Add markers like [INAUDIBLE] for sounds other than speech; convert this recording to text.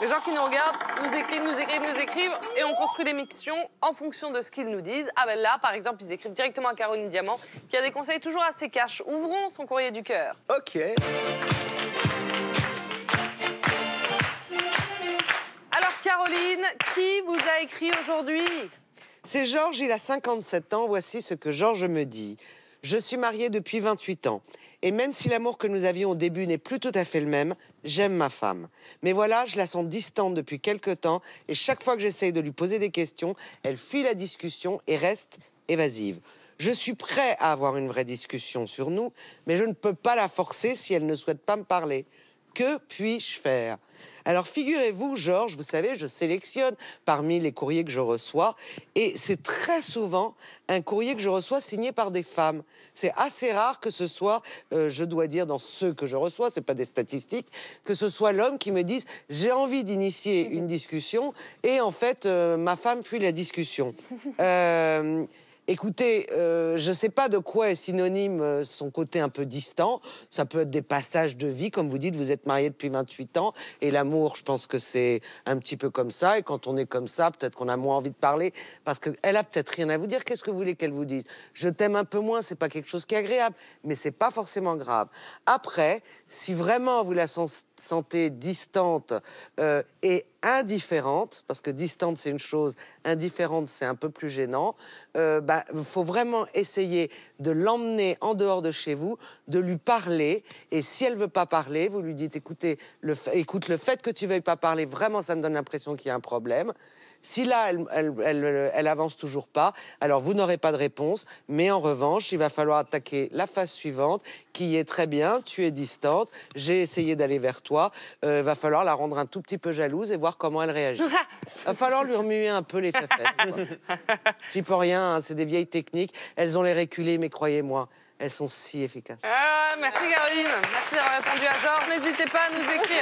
Les gens qui nous regardent nous écrivent, nous écrivent, nous écrivent et on construit des missions en fonction de ce qu'ils nous disent. Ah ben là, par exemple, ils écrivent directement à Caroline Diamant qui a des conseils toujours assez cash. Ouvrons son courrier du cœur. Ok. Alors Caroline, qui vous a écrit aujourd'hui C'est Georges, il a 57 ans. Voici ce que Georges me dit. Je suis mariée depuis 28 ans. Et même si l'amour que nous avions au début n'est plus tout à fait le même, j'aime ma femme. Mais voilà, je la sens distante depuis quelques temps et chaque fois que j'essaye de lui poser des questions, elle fuit la discussion et reste évasive. Je suis prêt à avoir une vraie discussion sur nous, mais je ne peux pas la forcer si elle ne souhaite pas me parler. Que puis-je faire alors figurez-vous, Georges, vous savez, je sélectionne parmi les courriers que je reçois et c'est très souvent un courrier que je reçois signé par des femmes. C'est assez rare que ce soit, euh, je dois dire, dans ceux que je reçois, c'est pas des statistiques, que ce soit l'homme qui me dise j'ai envie d'initier une discussion et en fait euh, ma femme fuit la discussion. [LAUGHS] Euh, Écoutez, euh, je ne sais pas de quoi est synonyme euh, son côté un peu distant. Ça peut être des passages de vie. Comme vous dites, vous êtes marié depuis 28 ans. Et l'amour, je pense que c'est un petit peu comme ça. Et quand on est comme ça, peut-être qu'on a moins envie de parler. Parce qu'elle a peut-être rien à vous dire. Qu'est-ce que vous voulez qu'elle vous dise Je t'aime un peu moins, c'est pas quelque chose qui est agréable. Mais c'est pas forcément grave. Après, si vraiment vous la sentez distante euh, et indifférente, parce que distante c'est une chose, indifférente c'est un peu plus gênant, il euh, bah, faut vraiment essayer de l'emmener en dehors de chez vous, de lui parler, et si elle veut pas parler, vous lui dites écoutez, écoute, le fait que tu veuilles pas parler, vraiment ça me donne l'impression qu'il y a un problème. Si là, elle, elle, avance toujours pas, alors vous n'aurez pas de réponse. Mais en revanche, il va falloir attaquer la phase suivante, qui est très bien, tu es distante, j'ai essayé d'aller vers toi, Il euh, va falloir la rendre un tout petit peu jalouse et voir comment elle réagit. Il [LAUGHS] va falloir lui remuer un peu les fesses. [LAUGHS] J'y peux rien, hein, c'est des vieilles techniques. Elles ont les réculées, mais croyez-moi, elles sont si efficaces. Ah, merci Caroline, merci d'avoir répondu à Georges. N'hésitez pas à nous écrire.